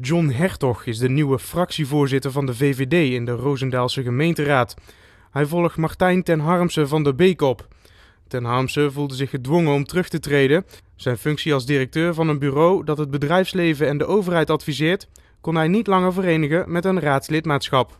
John Hertog is de nieuwe fractievoorzitter van de VVD in de Roosendaalse gemeenteraad. Hij volgt Martijn ten Harmse van de Beek op. Ten Harmse voelde zich gedwongen om terug te treden. Zijn functie als directeur van een bureau dat het bedrijfsleven en de overheid adviseert, kon hij niet langer verenigen met een raadslidmaatschap.